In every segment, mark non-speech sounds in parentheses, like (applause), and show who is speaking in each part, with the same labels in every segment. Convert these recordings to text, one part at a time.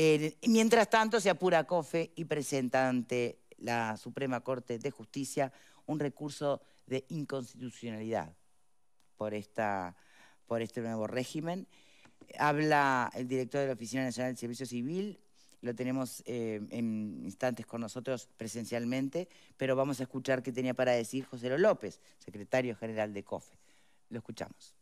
Speaker 1: Eh, mientras tanto, se apura COFE y presenta ante la Suprema Corte de Justicia un recurso de inconstitucionalidad por, esta, por este nuevo régimen. Habla el director de la Oficina Nacional del Servicio Civil, lo tenemos eh, en instantes con nosotros presencialmente, pero vamos a escuchar qué tenía para decir José López, secretario general de COFE. Lo escuchamos.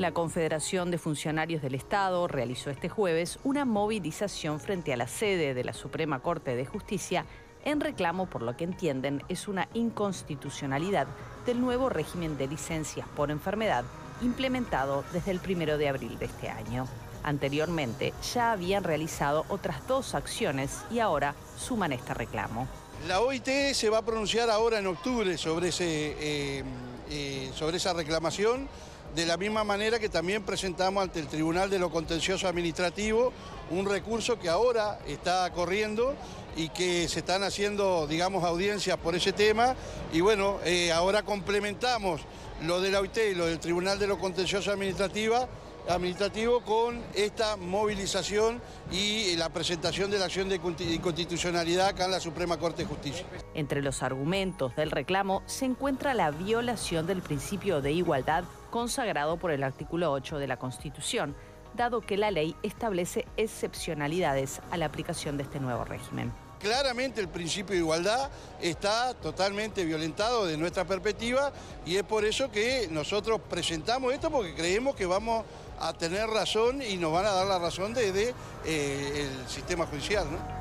Speaker 2: La Confederación de Funcionarios del Estado realizó este jueves una movilización frente a la sede de la Suprema Corte de Justicia en reclamo por lo que entienden es una inconstitucionalidad del nuevo régimen de licencias por enfermedad implementado desde el 1 de abril de este año. Anteriormente ya habían realizado otras dos acciones y ahora suman este reclamo.
Speaker 3: La OIT se va a pronunciar ahora en octubre sobre, ese, eh, eh, sobre esa reclamación de la misma manera que también presentamos ante el Tribunal de lo Contencioso Administrativo un recurso que ahora está corriendo y que se están haciendo, digamos, audiencias por ese tema. Y bueno, eh, ahora complementamos lo de la OIT y lo del Tribunal de lo Contencioso Administrativa administrativo con esta movilización y la presentación de la acción de inconstitucionalidad acá en la Suprema Corte de Justicia.
Speaker 2: Entre los argumentos del reclamo se encuentra la violación del principio de igualdad consagrado por el artículo 8 de la Constitución, dado que la ley establece excepcionalidades a la aplicación de este nuevo régimen.
Speaker 3: Claramente el principio de igualdad está totalmente violentado de nuestra perspectiva y es por eso que nosotros presentamos esto porque creemos que vamos a tener razón y nos van a dar la razón desde eh, el sistema judicial. ¿no?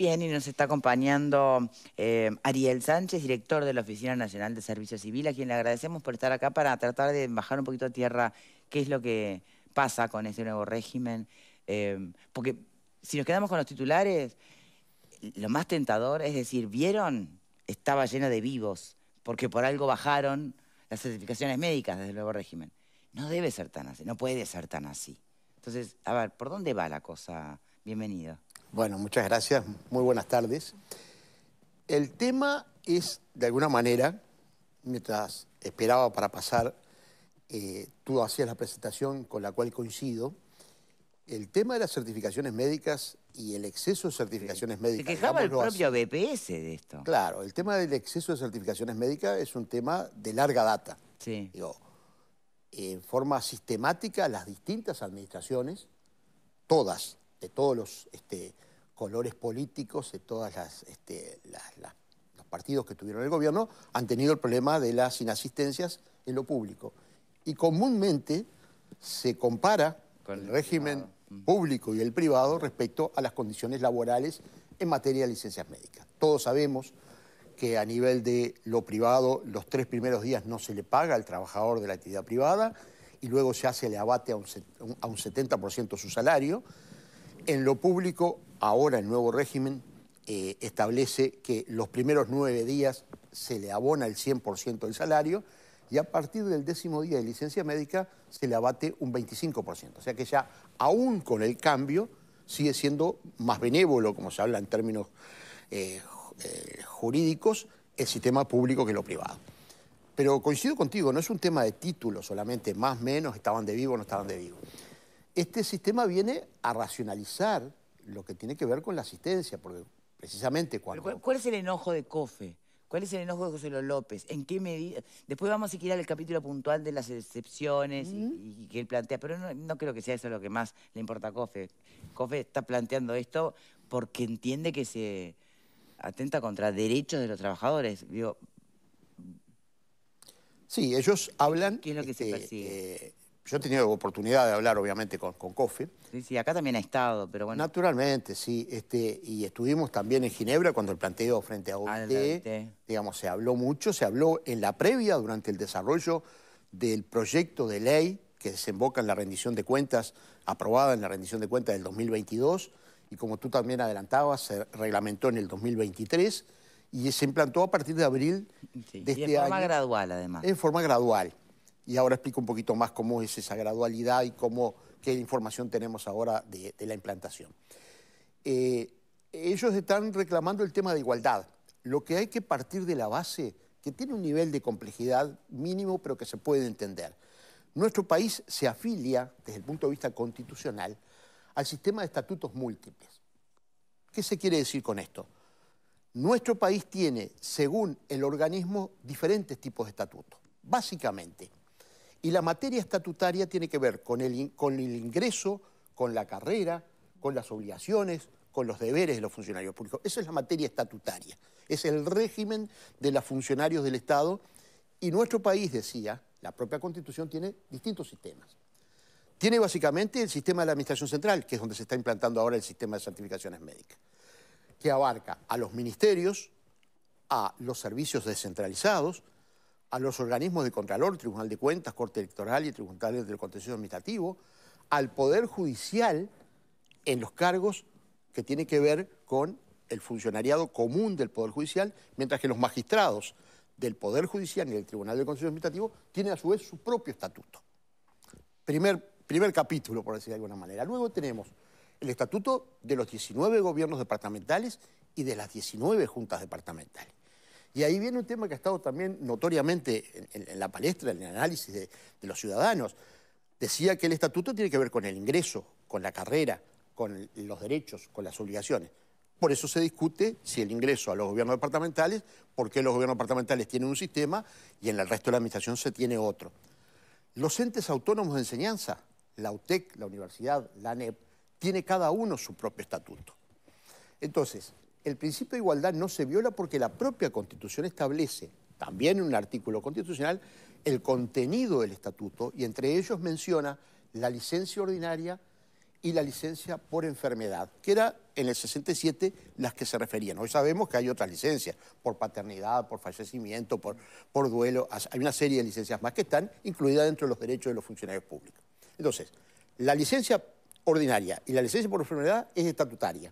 Speaker 1: Bien, y nos está acompañando eh, Ariel Sánchez, director de la Oficina Nacional de Servicio Civil, a quien le agradecemos por estar acá para tratar de bajar un poquito a tierra qué es lo que pasa con ese nuevo régimen. Eh, porque si nos quedamos con los titulares, lo más tentador es decir, ¿vieron? Estaba lleno de vivos, porque por algo bajaron las certificaciones médicas desde el nuevo régimen. No debe ser tan así, no puede ser tan así. Entonces, a ver, ¿por dónde va la cosa? Bienvenido.
Speaker 4: Bueno, muchas gracias. Muy buenas tardes. El tema es, de alguna manera, mientras esperaba para pasar, eh, tú hacías la presentación con la cual coincido, el tema de las certificaciones médicas y el exceso de certificaciones médicas. Se quejaba el propio BPS de esto. Claro, el tema del exceso de certificaciones médicas es un tema de larga data. Sí. en forma sistemática, las distintas administraciones, todas, de todos los este, colores políticos, de todos este, los partidos que tuvieron el gobierno, han tenido el problema de las inasistencias en lo público. Y comúnmente se compara Con el, régimen público y el privado respecto a las condiciones laborales en materia de licencias médicas. Todos sabemos que a nivel de lo privado los tres primeros días no se le paga al trabajador de la actividad privada y luego ya se le abate a un 70% su salario. En lo público, ahora el nuevo régimen eh, establece que los primeros nueve días se le abona el 100% del salario y a partir del décimo día de licencia médica se le abate un 25%. O sea que ya, aún con el cambio, sigue siendo más benévolo, como se habla en términos eh, eh, jurídicos, el sistema público que lo privado. Pero coincido contigo, no es un tema de título solamente, más menos, estaban de vivo o no estaban de vivo este sistema viene a racionalizar lo que tiene que ver con la asistencia, porque precisamente cuando... Cuál, es el enojo de COFE? ¿Cuál
Speaker 1: es el enojo de José López? ¿En qué medida? Después vamos a ir al capítulo puntual de las excepciones y, que él plantea, pero no, creo que sea eso lo que más le importa a Cofe. Cofe está planteando esto porque entiende que se atenta contra derechos de los trabajadores.
Speaker 4: sí, ellos hablan... ¿Qué es lo que se este, persigue? Eh, yo he tenido oportunidad de hablar, obviamente, con, con Sí, sí, acá también ha estado, pero bueno. Naturalmente, sí. Este, y estuvimos también en Ginebra cuando el planteo frente a ah, OIT, digamos, se habló mucho, se habló en la previa durante el desarrollo del proyecto de ley que desemboca en la rendición de cuentas, aprobada en la rendición de cuentas del 2022, y como tú también adelantabas, se reglamentó en el 2023 y se implantó a partir de abril
Speaker 1: de este y en forma gradual,
Speaker 4: además. En forma gradual. Y ahora explico un poquito más cómo es esa gradualidad y cómo, qué información tenemos ahora de, la implantación. Eh, ellos están reclamando el tema de igualdad. Lo que hay que partir de la base, que tiene un nivel de complejidad mínimo, pero que se puede entender. Nuestro país se afilia, desde el punto de vista constitucional, al sistema de estatutos múltiples. ¿Qué se quiere decir con esto? Nuestro país tiene, según el organismo, diferentes tipos de estatutos. Básicamente, y la materia estatutaria tiene que ver con el, ingreso, con la carrera, con las obligaciones, con los deberes de los funcionarios públicos. Esa es la materia estatutaria, es el régimen de los funcionarios del Estado. Y nuestro país, decía, la propia Constitución tiene distintos sistemas. Tiene básicamente el sistema de la Administración Central, que es donde se está implantando ahora el sistema de certificaciones médicas, que abarca a los ministerios, a los servicios descentralizados, a los organismos de Contralor, Tribunal de Cuentas, Corte Electoral y Tribunales del Consejo Administrativo, al Poder Judicial en los cargos que tienen que ver con el funcionariado común del Poder Judicial, mientras que los magistrados del Poder Judicial y del Tribunal del Consejo Administrativo tienen a su vez su propio estatuto. Primer, primer capítulo, por decir de alguna manera. Luego tenemos el estatuto de los 19 gobiernos departamentales y de las 19 juntas departamentales. Y ahí viene un tema que ha estado también notoriamente en, la palestra, en el análisis de, los ciudadanos. Decía que el estatuto tiene que ver con el ingreso, con la carrera, con los derechos, con las obligaciones. Por eso se discute si el ingreso a los gobiernos departamentales, porque los gobiernos departamentales tienen un sistema y en el resto de la administración se tiene otro. Los entes autónomos de enseñanza, la UTEC, la universidad, la ANEP, tiene cada uno su propio estatuto. Entonces, el principio de igualdad no se viola porque la propia Constitución establece, también en un artículo constitucional, el contenido del estatuto y entre ellos menciona la licencia ordinaria y la licencia por enfermedad, que era en el 67 las que se referían. Hoy sabemos que hay otras licencias, por paternidad, por fallecimiento, por, por duelo. Hay una serie de licencias más que están incluidas dentro de los derechos de los funcionarios públicos. Entonces, la licencia ordinaria y la licencia por enfermedad es estatutaria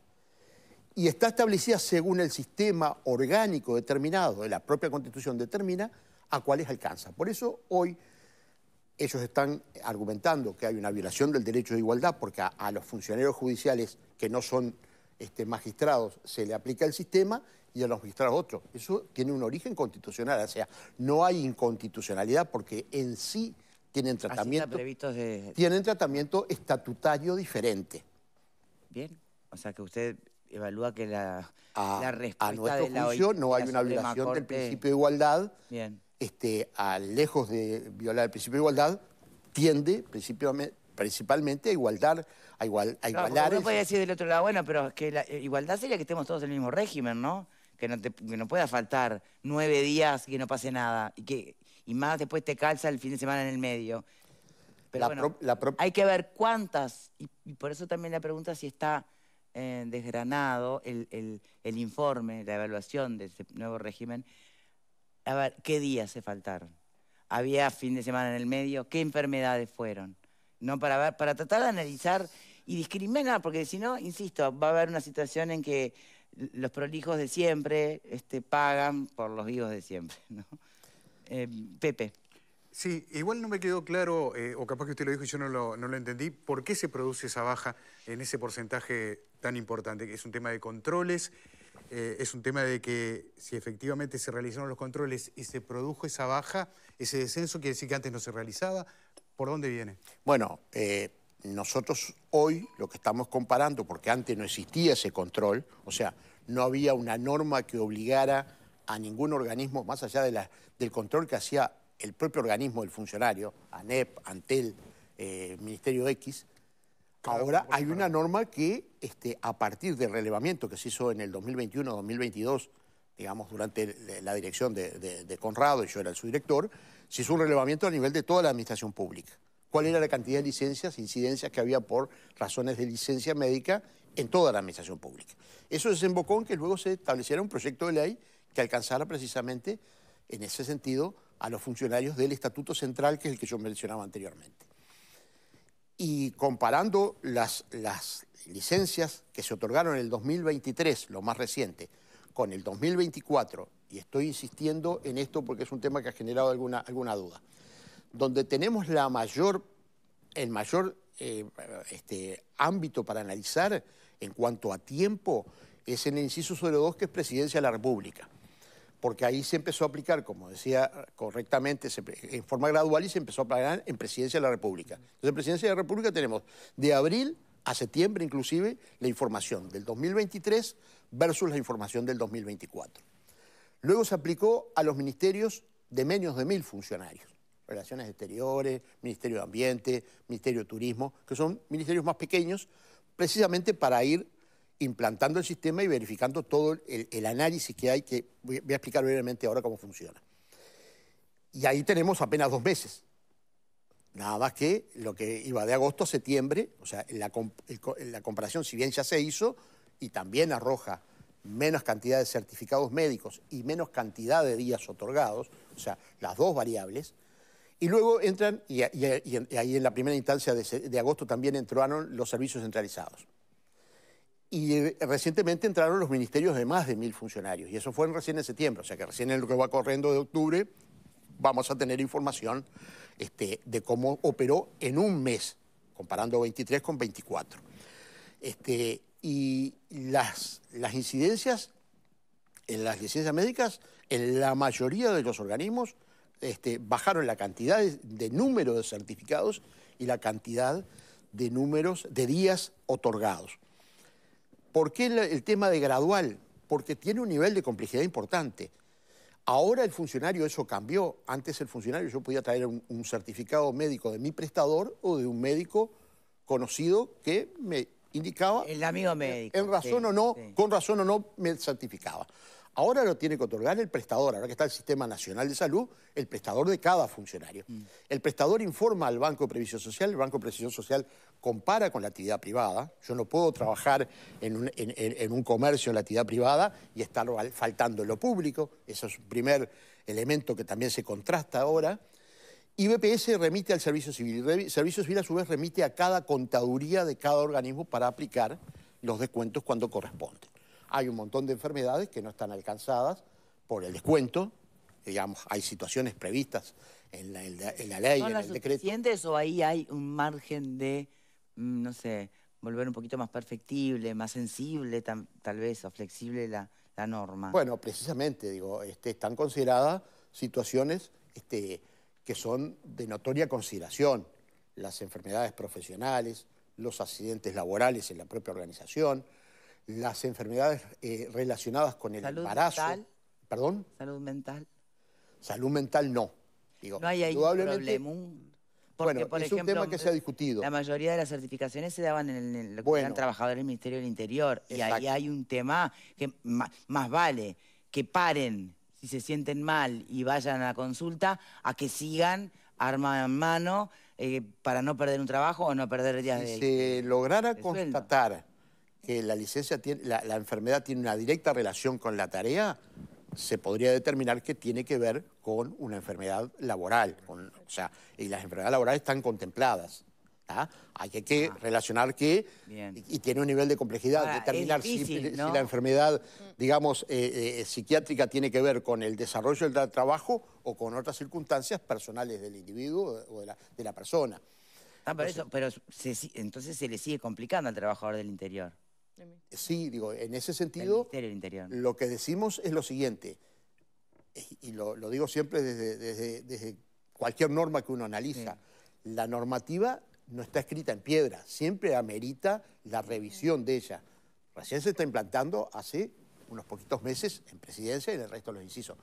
Speaker 4: y está establecida según el sistema orgánico determinado de la propia Constitución determina a cuáles alcanza. Por eso hoy ellos están argumentando que hay una violación del derecho de igualdad porque a, los funcionarios judiciales que no son este, magistrados se le aplica el sistema y a los magistrados otro. Eso tiene un origen constitucional, o sea, no hay inconstitucionalidad porque en sí tienen tratamiento, tienen tratamiento estatutario diferente. Bien, o sea que usted evalúa que la, a, respuesta nuestro juicio no hay una violación del principio de igualdad. Bien. Este, lejos de violar el principio de igualdad, tiende principalmente a a, igual, a igualar. no podía
Speaker 1: decir del otro lado, bueno, pero es que la eh, igualdad sería que estemos todos en el mismo régimen, ¿no? Que no, pueda faltar nueve días y que no pase nada. Y, que, y más después te calza el fin de semana en el medio. Pero hay que ver cuántas, y, y por eso también la pregunta si está eh, desgranado el, informe, la evaluación de ese nuevo régimen, a ver qué días se faltaron. Había fin de semana en el medio, qué enfermedades fueron. No para, para tratar de analizar y discriminar, porque si no, insisto, va a haber una situación en que los prolijos de siempre este, pagan por los vivos de
Speaker 4: siempre. ¿no? Eh, Pepe. Sí, igual no me quedó claro, eh, o capaz que usted lo dijo y yo no lo, entendí, ¿por qué se produce esa baja en ese porcentaje tan importante? ¿Es un tema de controles? Eh, ¿Es un tema de que si efectivamente se realizaron los controles y se produjo esa baja, ese descenso, quiere decir que antes no se realizaba? ¿Por dónde viene? Bueno, eh, nosotros hoy lo que estamos comparando, porque antes no existía ese control, o sea, no había una norma que obligara a ningún organismo, más allá de la, del control que hacía el propio organismo del funcionario, ANEP, ANTEL, eh, Ministerio X, ahora hay una norma que este, a partir del relevamiento que se hizo en el 2021-2022, digamos, durante la dirección de, de, Conrado, y yo era el subdirector, se hizo un relevamiento a nivel de toda la administración pública. ¿Cuál era la cantidad de licencias, incidencias que había por razones de licencia médica en toda la administración pública? Eso desembocó en que luego se estableciera un proyecto de ley que alcanzara precisamente, en ese sentido, a los funcionarios del Estatuto Central, que es el que yo mencionaba anteriormente. Y comparando las, las licencias que se otorgaron en el 2023, lo más reciente, con el 2024, y estoy insistiendo en esto porque es un tema que ha generado alguna, alguna duda, donde tenemos la mayor, el mayor eh, este, ámbito para analizar en cuanto a tiempo es en el inciso 2 que es Presidencia de la República porque ahí se empezó a aplicar, como decía correctamente, en forma gradual y se empezó a aplicar en Presidencia de la República. Entonces, en Presidencia de la República tenemos de abril a septiembre inclusive la información del 2023 versus la información del 2024. Luego se aplicó a los ministerios de menos de mil funcionarios, Relaciones Exteriores, Ministerio de Ambiente, Ministerio de Turismo, que son ministerios más pequeños, precisamente para ir implantando el sistema y verificando todo el, análisis que hay, que voy, a explicar brevemente ahora cómo funciona. Y ahí tenemos apenas dos meses. Nada más que lo que iba de agosto a septiembre, o sea, la, comparación, si bien ya se hizo, y también arroja menos cantidad de certificados médicos y menos cantidad de días otorgados, o sea, las dos variables, y luego entran, y, ahí en la primera instancia de, de agosto también entraron los servicios centralizados. Y eh, recientemente entraron los ministerios de más de mil funcionarios, y eso fue en, recién en septiembre, o sea que recién en lo que va corriendo de octubre vamos a tener información este, de cómo operó en un mes, comparando 23 con 24. Este, y las, las incidencias en las licencias médicas, en la mayoría de los organismos, este, bajaron la cantidad de, de número de certificados y la cantidad de números de días otorgados. ¿Por qué el, tema de gradual? Porque tiene un nivel de complejidad importante. Ahora el funcionario, eso cambió. Antes el funcionario yo podía traer un, certificado médico de mi prestador o de un médico conocido que me indicaba... El amigo médico. En razón o no, con razón o no, me certificaba. Ahora lo tiene que otorgar el prestador, ahora que está el Sistema Nacional de Salud, el prestador de cada funcionario. Mm. El prestador informa al Banco de Previsión Social, el Banco de Previsión Social compara con la actividad privada. Yo no puedo trabajar en un, comercio, en la actividad privada, y estar faltando en lo público. Eso es un primer elemento que también se contrasta ahora. Y BPS remite al Servicio Civil. El Servicio Civil a su vez remite a cada contaduría de cada organismo para aplicar los descuentos cuando corresponde. Hay un montón de enfermedades que no están alcanzadas por el descuento. Digamos, hay situaciones previstas en la, ley, en el decreto. o
Speaker 1: ahí hay un margen de Mm, no sé, volver un poquito más perfectible, más sensible
Speaker 4: tal vez, o flexible la, norma. Bueno, precisamente, digo, este, están consideradas situaciones este, que son de notoria consideración, las enfermedades profesionales, los accidentes laborales en la propia organización, las enfermedades eh, relacionadas con el embarazo. ¿Perdón? Salud mental. Salud mental no. Digo, no hay ahí bueno, es un
Speaker 1: tema que se ha discutido. La mayoría de las certificaciones se daban en, el, lo que eran trabajadores del Ministerio del Interior. Y ahí hay un tema que más, vale que paren si se sienten mal y vayan a la consulta, a que sigan arma en mano eh, para
Speaker 4: no perder un trabajo o no perder días de de... Si se lograra constatar que la licencia tiene, la, enfermedad tiene una directa relación con la tarea, se podría determinar que tiene que ver con una enfermedad laboral. o sea, y las enfermedades laborales están contempladas. ¿ah? Hay que, ah. relacionar que, y, tiene un nivel de complejidad, determinar si, la enfermedad, digamos, eh, eh, psiquiátrica tiene que ver con el desarrollo del trabajo o con otras circunstancias personales del individuo o de la, persona.
Speaker 1: Ah, pero, eso, se, entonces se le sigue complicando al trabajador del interior. Sí,
Speaker 4: digo, en ese sentido, lo que decimos es lo siguiente, y lo, digo siempre desde, cualquier norma que uno analiza, la normativa no está escrita en piedra, siempre amerita la revisión de ella. Recién se está implantando hace unos poquitos meses en presidencia y en el resto de los incisos.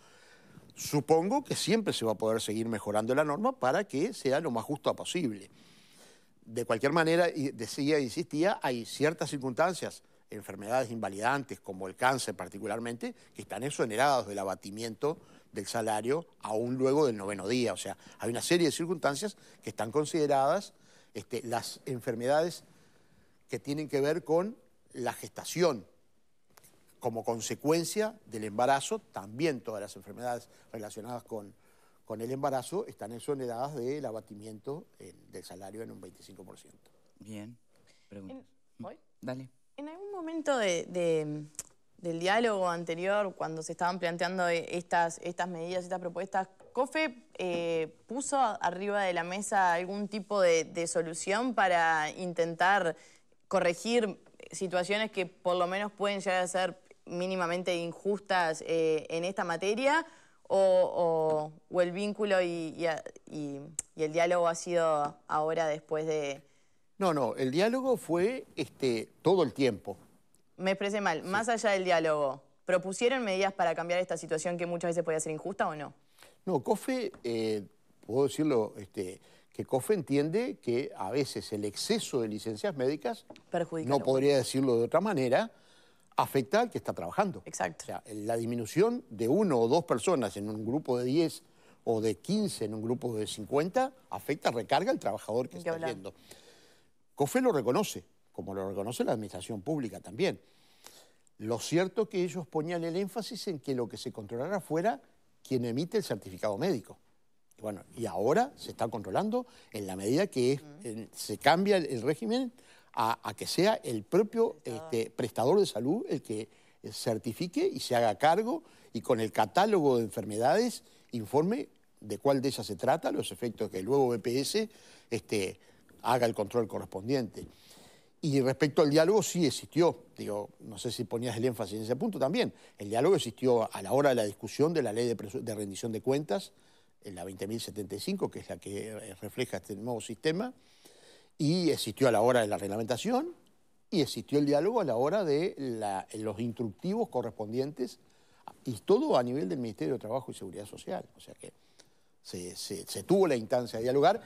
Speaker 4: Supongo que siempre se va a poder seguir mejorando la norma para que sea lo más justa posible de cualquier manera, decía, e insistía, hay ciertas circunstancias, enfermedades invalidantes como el cáncer particularmente, que están exoneradas del abatimiento del salario aún luego del noveno día. O sea, hay una serie de circunstancias que están consideradas este, las enfermedades que tienen que ver con la gestación. Como consecuencia del embarazo, también todas las enfermedades relacionadas con, con el embarazo están exoneradas del abatimiento del salario en un 25%. Bien, preguntas. ¿Voy? Mm, dale.
Speaker 1: En algún momento del diálogo anterior, cuando se estaban planteando e, estas, estas medidas, estas propuestas, COFE eh, puso arriba de la mesa algún tipo de,
Speaker 2: solución para intentar corregir situaciones que por lo menos pueden llegar a ser mínimamente injustas eh, en esta materia o, el vínculo y, el diálogo ha sido ahora después de...?
Speaker 4: No, no, el diálogo fue este, todo el tiempo.
Speaker 2: Me
Speaker 1: expresé mal. Más allá del diálogo, ¿propusieron medidas para cambiar esta situación que muchas veces podía ser injusta o
Speaker 4: no? No, COFE, eh, puedo decirlo, este, que COFE entiende que a veces el exceso de licencias médicas, no podría decirlo de otra manera, afecta al que está trabajando. Exacto. O sea, la disminución de uno o dos personas en un grupo de 10 o de 15 en un grupo de 50 afecta, recarga al trabajador que está yendo. COFE lo reconoce, como lo reconoce la administración pública también. Lo cierto es que ellos ponían el énfasis en que lo que se controlara fuera quien emite el certificado médico. Y bueno, y ahora se está controlando en la medida que se cambia el régimen a, que sea el propio este, prestador de salud el que eh, certifique y se haga cargo y con el catálogo de enfermedades informe de cuál de ellas se trata, los efectos que luego BPS este, haga el control correspondiente. Y respecto al diálogo, sí existió. no sé si ponías el énfasis en ese punto también. El diálogo existió a la hora de la discusión de la ley de, de rendición de cuentas, en la 20.075, que es la que eh, refleja este nuevo sistema. Y existió a la hora de la reglamentación y existió el diálogo a la hora de los instructivos correspondientes y todo a nivel del Ministerio de Trabajo y Seguridad Social. O sea que se, tuvo la instancia de dialogar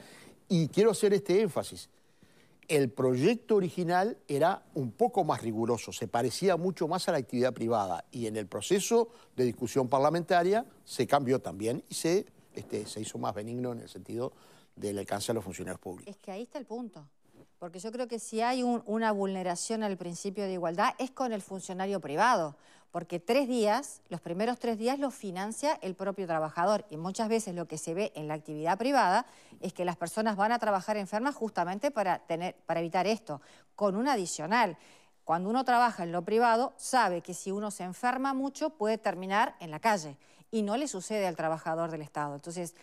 Speaker 4: y quiero hacer este énfasis. El proyecto original era un poco más riguroso, se parecía mucho más a la actividad privada y en el proceso de discusión parlamentaria se cambió también y se, este, se hizo más benigno en el sentido del alcance a los funcionarios públicos.
Speaker 2: Es que ahí está el punto. Porque yo creo que si hay una vulneración al principio de igualdad es con el funcionario privado, porque tres días, los primeros tres días los financia el propio trabajador y muchas veces lo que se ve en la actividad privada es que las personas van a trabajar enfermas justamente para, tener, para evitar esto, con un adicional. Cuando uno trabaja en lo privado, sabe que si uno se enferma mucho puede terminar en la calle y no le sucede al trabajador del Estado. Entonces,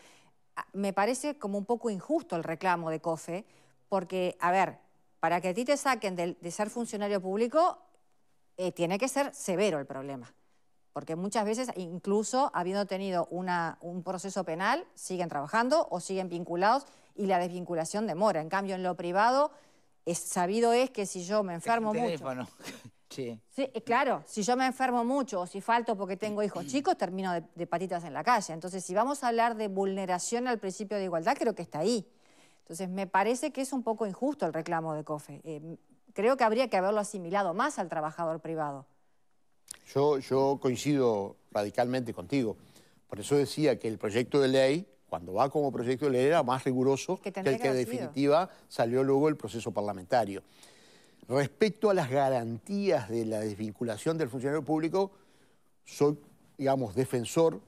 Speaker 2: me parece como un poco injusto el reclamo de COFE, porque, a ver, para que a ti te saquen de, ser funcionario público, eh, tiene que ser severo el problema. Porque muchas veces, incluso habiendo tenido un proceso penal, siguen trabajando o siguen vinculados y la desvinculación demora. En cambio, en lo privado, es, sabido es que si yo me enfermo mucho... Sí. Eh, claro, si yo me enfermo mucho o si falto porque tengo hijos chicos, termino de, patitas en la calle. Entonces, si vamos a hablar de vulneración al principio de igualdad, creo que está ahí. Entonces, me parece que es un poco injusto el reclamo de COFE. Eh, creo que habría que haberlo asimilado más al trabajador privado.
Speaker 4: Yo, coincido radicalmente contigo. Por eso decía que el proyecto de ley, cuando va como proyecto de ley, era más riguroso que, el que, que en definitiva salió luego el proceso parlamentario. Respecto a las garantías de la desvinculación del funcionario público, soy, digamos, defensor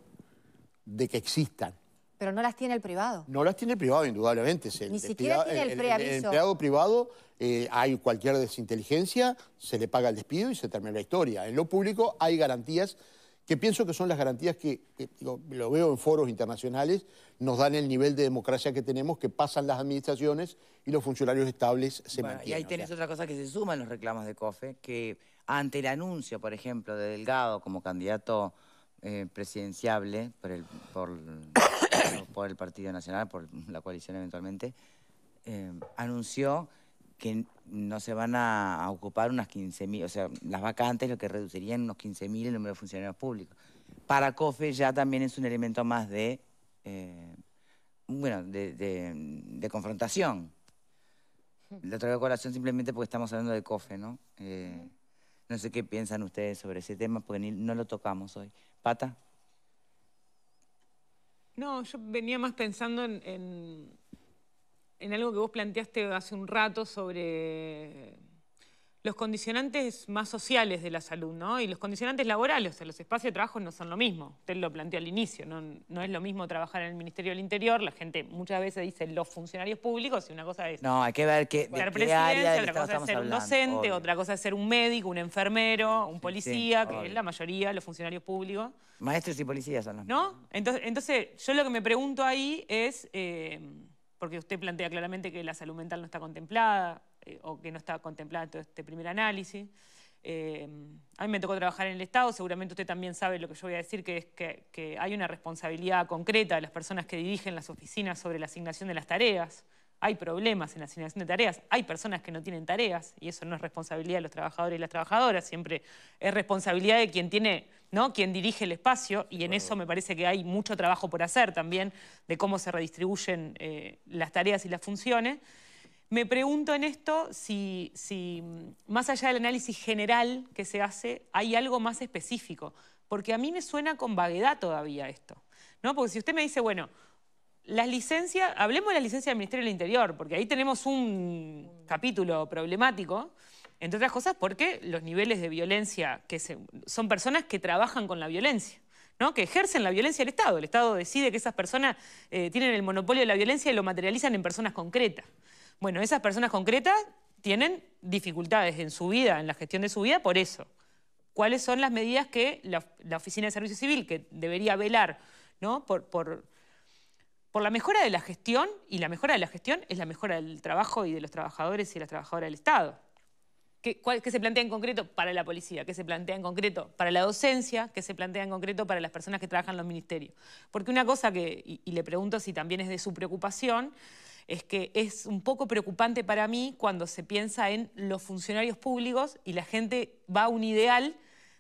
Speaker 4: de que existan.
Speaker 2: Pero no las tiene el privado.
Speaker 4: No las tiene el privado, indudablemente. Ni siquiera tiene el, el preaviso. El, empleado privado, eh, hay cualquier desinteligencia, se le paga el despido y se termina la historia. En lo público hay garantías que pienso que son las garantías que, lo veo en foros internacionales, nos dan el nivel de democracia que tenemos, que pasan las administraciones y los funcionarios estables se mantienen. Y ahí
Speaker 1: tenés otra cosa que se suma en los reclamos de COFE, que ante el anuncio, por ejemplo, de Delgado como candidato eh, presidenciable (coughs) por el, Partido Nacional, por la coalición eventualmente, eh, anunció que no se van a, ocupar unas 15.000, o sea, las vacantes lo que reducirían unos 15.000 el número de funcionarios públicos. Para COFE ya también es un elemento más de, eh, bueno, de, de confrontación. Lo traigo a colación simplemente porque estamos hablando de COFE, ¿no? Eh, no sé qué piensan ustedes sobre ese tema, porque no lo tocamos hoy. ¿Pata?
Speaker 5: No, yo venía más pensando en en algo que vos planteaste hace un rato sobre los condicionantes más sociales de la salud, ¿no? Y los condicionantes laborales, o sea, los espacios de trabajo no son lo mismo. Usted lo planteó al inicio, no, es lo mismo trabajar en el Ministerio del Interior. La gente muchas veces dice los funcionarios públicos y una cosa es... No,
Speaker 1: hay que ver qué, área Otra cosa es ser un docente, otra
Speaker 5: cosa es ser un médico, un enfermero, un policía, que es la mayoría, los funcionarios públicos.
Speaker 1: Maestros y policías son los
Speaker 5: ¿No? Entonces, entonces, yo lo que me pregunto ahí es... Eh, porque usted plantea claramente que la salud mental no está contemplada eh, o que no está contemplada en todo este primer análisis. Eh, a mí me tocó trabajar en el Estado, seguramente usted también sabe lo que yo voy a decir, que es que, que, hay una responsabilidad concreta de las personas que dirigen las oficinas sobre la asignación de las tareas. Hay problemas en la asignación de tareas, hay personas que no tienen tareas y eso no es responsabilidad de los trabajadores y las trabajadoras, siempre es responsabilidad de quien tiene quien dirige el espacio, y en eso me parece que hay mucho trabajo por hacer también de cómo se redistribuyen eh, las tareas y las funciones. Me pregunto en esto si, mm, más allá del análisis general que se hace, hay algo más específico, porque a mí me suena con vaguedad todavía esto. ¿no? Porque si usted me dice, bueno, las licencias, hablemos de las licencias del Ministerio del Interior, porque ahí tenemos un capítulo problemático. Entre otras cosas porque los niveles de violencia, que son personas que trabajan con la violencia. que ejercen la violencia del Estado. El Estado decide que esas personas eh, tienen el monopolio de la violencia y lo materializan en personas concretas. Bueno, esas personas concretas tienen dificultades en su vida, en la gestión de su vida, por eso. ¿Cuáles son las medidas que la, Oficina de Servicio Civil, que debería velar por, la mejora de la gestión, y la mejora de la gestión es la mejora del trabajo y de los trabajadores y las trabajadoras del Estado? ¿Qué, se plantea en concreto para la policía? ¿Qué se plantea en concreto para la docencia? ¿Qué se plantea en concreto para las personas que trabajan en los ministerios? Porque una cosa que, y, le pregunto si también es de su preocupación, es que es un poco preocupante para mí cuando se piensa en los funcionarios públicos y la gente va a un ideal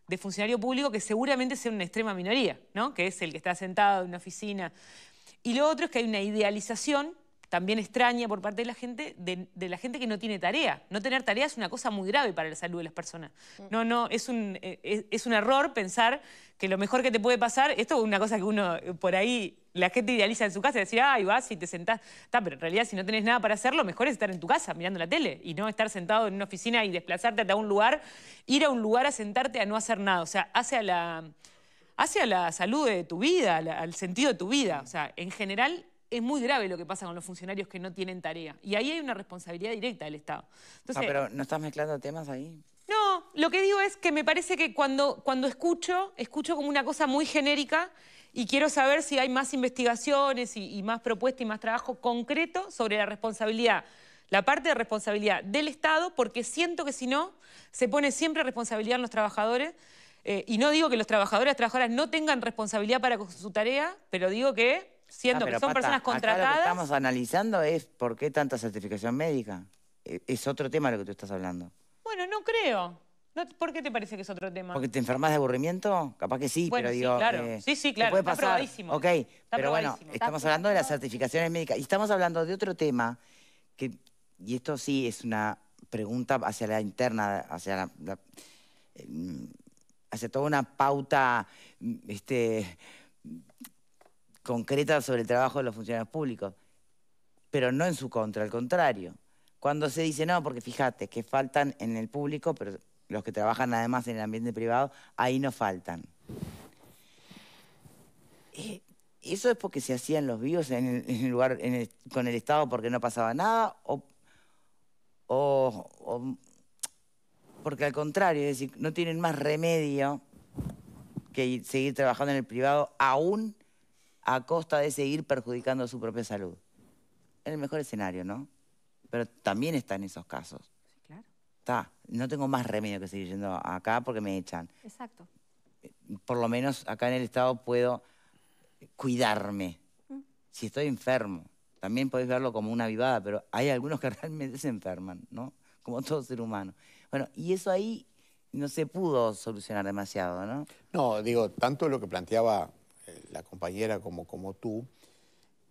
Speaker 5: de funcionario público que seguramente sea una extrema minoría, ¿no? que es el que está sentado en una oficina. Y lo otro es que hay una idealización también extraña por parte de la gente, de, la gente que no tiene tarea. No tener tarea es una cosa muy grave para la salud de las personas. Mm. No, no, es un, eh, es, un error pensar que lo mejor que te puede pasar, esto es una cosa que uno eh, por ahí, la gente idealiza en su casa, decir, ay, vas y te sentás. Está, pero en realidad si no tenés nada para hacer, lo mejor es estar en tu casa mirando la tele y no estar sentado en una oficina y desplazarte hasta un lugar, ir a un lugar a sentarte a no hacer nada. O sea, hacia la la salud de tu vida, al sentido de tu vida. O sea, en general, es muy grave lo que pasa con los funcionarios que no tienen tarea. Y ahí hay una responsabilidad directa del Estado. ah, pero ¿no estás mezclando temas ahí? No, lo que digo es que me parece que cuando, cuando escucho, escucho como una cosa muy genérica y quiero saber si hay más investigaciones y, más propuestas y más trabajo concreto sobre la responsabilidad la parte de responsabilidad del Estado, porque siento que si no, se pone siempre responsabilidad en los trabajadores. Eh, y no digo que los trabajadores y trabajadoras no tengan responsabilidad para su tarea, pero digo que Ah, siendo que son personas contratadas... lo que estamos
Speaker 1: analizando es por qué tanta certificación médica. E, es otro tema lo que tú estás hablando.
Speaker 5: Bueno, no creo. ¿Por qué te parece que es otro tema? ¿Porque te
Speaker 1: enfermas de aburrimiento? Capaz que sí, pero digo... Claro. Eh, sí, sí, claro. Está probadísimo. Ok, pero bueno, estamos hablando de las certificaciones médicas. Y estamos hablando de otro tema que... Y esto sí es una pregunta hacia la interna, hacia em, hacia toda una pauta este, concreta sobre el trabajo de los funcionarios públicos, pero no en su contra, al contrario. Cuando se dice, no, porque fíjate, que faltan en el público, pero los que trabajan además en el ambiente privado, ahí no faltan. ¿Eso es porque se hacían los vivos en el, lugar, con el Estado porque no pasaba nada? O, o, porque al contrario, es decir, no tienen más remedio que seguir trabajando en el privado aún a costa de seguir perjudicando su propia salud. Es el mejor escenario, ¿no? Pero también está en esos casos. Sí, claro. Está, no tengo más remedio que seguir yendo acá porque me echan. Exacto. Por lo menos acá en el Estado puedo cuidarme. Mm. Si estoy enfermo, también podéis verlo como una vivada, pero hay algunos que (laughs) realmente se enferman, ¿no? Como todo ser humano. Bueno, y eso ahí no se pudo
Speaker 4: solucionar demasiado, ¿no? No, digo, tanto lo que planteaba la compañera como, como tú,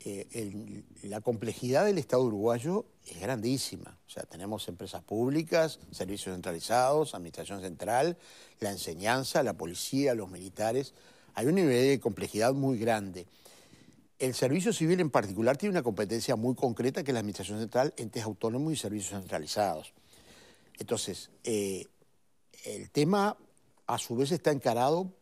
Speaker 4: eh, la complejidad del Estado uruguayo es grandísima. O sea, tenemos empresas públicas, servicios centralizados, administración central, la enseñanza, la policía, los militares. Hay un nivel de complejidad muy grande. El servicio civil en particular tiene una competencia muy concreta que es la administración central, entes autónomos y servicios centralizados. Entonces, eh, el tema a su vez está encarado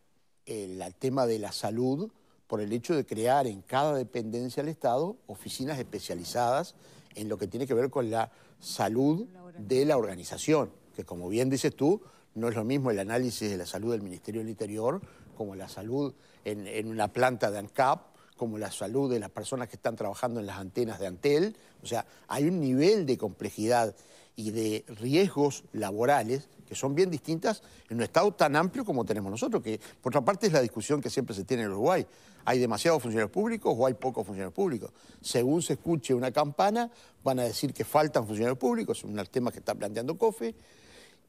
Speaker 4: el, eh, tema de la salud por el hecho de crear en cada dependencia del Estado oficinas especializadas en lo que tiene que ver con la salud de la organización, que como bien dices tú, no es lo mismo el análisis de la salud del Ministerio del Interior como la salud en, en una planta de ANCAP, como la salud de las personas que están trabajando en las antenas de Antel. O sea, hay un nivel de complejidad y de riesgos laborales que son bien distintas en un Estado tan amplio como tenemos nosotros, que por otra parte es la discusión que siempre se tiene en Uruguay. ¿Hay demasiados funcionarios públicos o hay pocos funcionarios públicos? Según se escuche una campana, van a decir que faltan funcionarios públicos, es un tema que está planteando COFE.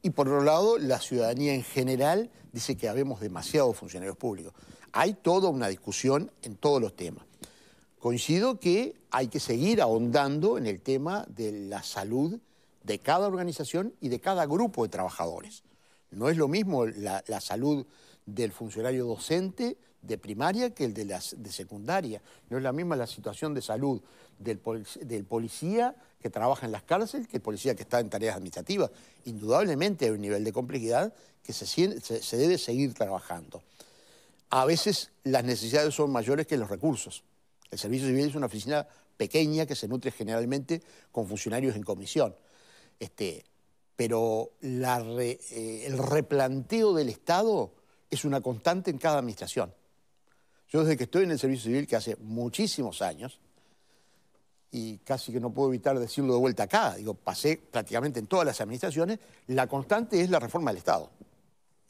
Speaker 4: Y por otro lado, la ciudadanía en general dice que habemos demasiados funcionarios públicos. Hay toda una discusión en todos los temas. Coincido que hay que seguir ahondando en el tema de la salud de cada organización y de cada grupo de trabajadores. No es lo mismo la, salud del funcionario docente de primaria que el de, las, de secundaria. No es la misma la situación de salud del, policía que trabaja en las cárceles que el policía que está en tareas administrativas. Indudablemente hay un nivel de complejidad que se, se debe seguir trabajando. A veces las necesidades son mayores que los recursos. El Servicio Civil es una oficina pequeña que se nutre generalmente con funcionarios en comisión. Este, pero eh, el replanteo del Estado es una constante en cada administración. Yo desde que estoy en el servicio civil, que hace muchísimos años, y casi que no puedo evitar decirlo de vuelta acá, digo, pasé prácticamente en todas las administraciones, la constante es la reforma del Estado.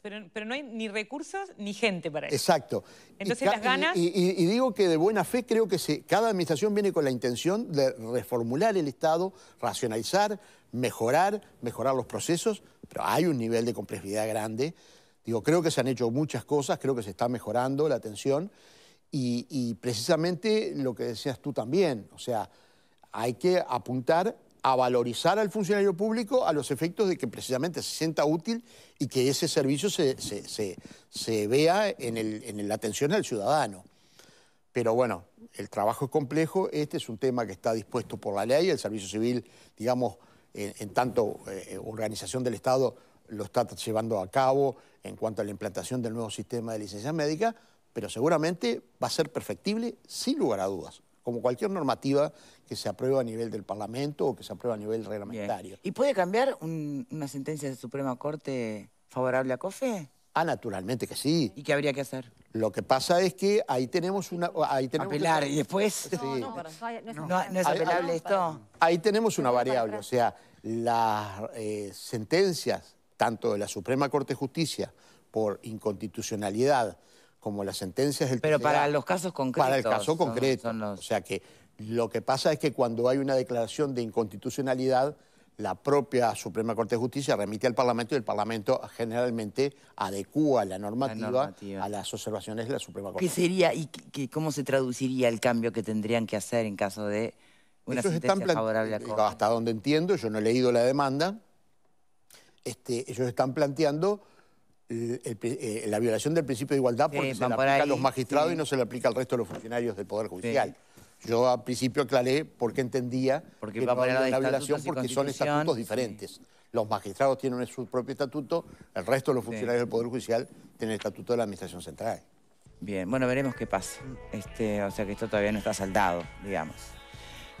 Speaker 5: Pero, no hay ni recursos ni gente para eso. Exacto.
Speaker 4: Entonces las ganas... Y, digo que de buena fe creo que se, cada administración viene con la intención de reformular el Estado, racionalizar, mejorar, mejorar los procesos, pero hay un nivel de complejidad grande. Digo, creo que se han hecho muchas cosas, creo que se está mejorando la atención y precisamente lo que decías tú también, o sea, hay que apuntar a valorizar al funcionario público a los efectos de que precisamente se sienta útil y que ese servicio se, vea en, la atención del ciudadano. Pero bueno, el trabajo es complejo, este es un tema que está dispuesto por la ley, el Servicio Civil, digamos, en, tanto eh, organización del Estado lo está llevando a cabo en cuanto a la implantación del nuevo sistema de licencia médica, pero seguramente va a ser perfectible sin lugar a dudas como cualquier normativa que se aprueba a nivel del Parlamento o que se aprueba a nivel reglamentario.
Speaker 1: ¿Y puede cambiar una sentencia de Suprema Corte favorable a COFE?
Speaker 4: Ah, naturalmente que sí. ¿Y qué habría que hacer? Lo que pasa es que ahí tenemos una... Apelar, y después... No,
Speaker 2: no, no, es apelable esto.
Speaker 4: Ahí tenemos una variable, o sea, las eh, sentencias, tanto de la Suprema Corte de Justicia por inconstitucionalidad como las sentencias del Pero para
Speaker 1: los casos concretos. Para el caso concreto.
Speaker 4: O sea que lo que pasa es que cuando hay una declaración de inconstitucionalidad, la propia Suprema Corte de Justicia remite al Parlamento y el Parlamento generalmente adecúa la normativa, a las observaciones de la Suprema Corte. ¿Qué sería
Speaker 1: y cómo se traduciría
Speaker 4: el cambio que tendrían que hacer en caso de una sentencia favorable a eh, Hasta donde entiendo, yo no he leído la demanda, este, ellos están planteando eh, la violación del principio de igualdad porque se le aplica a los magistrados y no se le aplica al resto de los funcionarios del Poder Judicial. Yo al principio aclaré porque entendía porque que no había una violación porque son estatutos diferentes. Los magistrados tienen su propio estatuto, el resto de los funcionarios del Poder Judicial tienen el estatuto de la Administración Central.
Speaker 1: Bien, bueno, veremos qué pasa. Este, o sea que esto
Speaker 4: todavía no está saldado, digamos.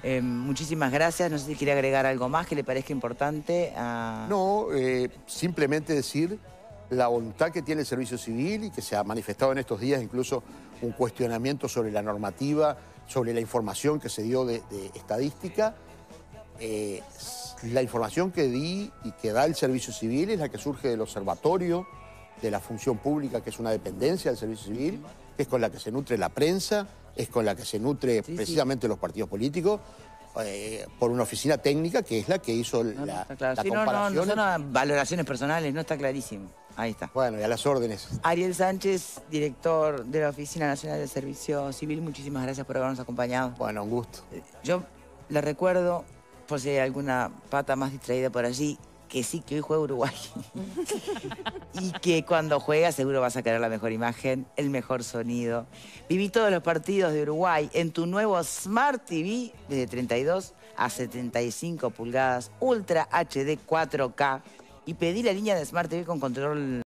Speaker 1: Eh, muchísimas gracias. No sé si quiere agregar algo más que le
Speaker 4: parezca importante. A... No, eh, simplemente decir la voluntad que tiene el servicio civil y que se ha manifestado en estos días incluso un cuestionamiento sobre la normativa, sobre la información que se dio de, estadística. Eh, la información que di y que da el servicio civil es la que surge del observatorio de la función pública, que es una dependencia del servicio civil, que es con la que se nutre la prensa, es con la que se nutre precisamente los partidos políticos, eh, por una oficina técnica que es la que hizo la, comparación. No,
Speaker 1: no, son valoraciones personales, no está clarísimo. Ahí está. Bueno, y a las órdenes. Ariel Sánchez, director de la Oficina Nacional de Servicio Civil, muchísimas gracias por habernos acompañado. Bueno, un gusto. Yo le recuerdo, por si hay alguna pata más distraída por allí, que sí, que hoy juega Uruguay. y que cuando juega seguro vas a querer la mejor imagen, el mejor sonido. Viví todos los partidos de Uruguay en tu nuevo Smart TV desde 32 a 75 pulgadas, Ultra HD 4K. Y pedí la línea de Smart TV con control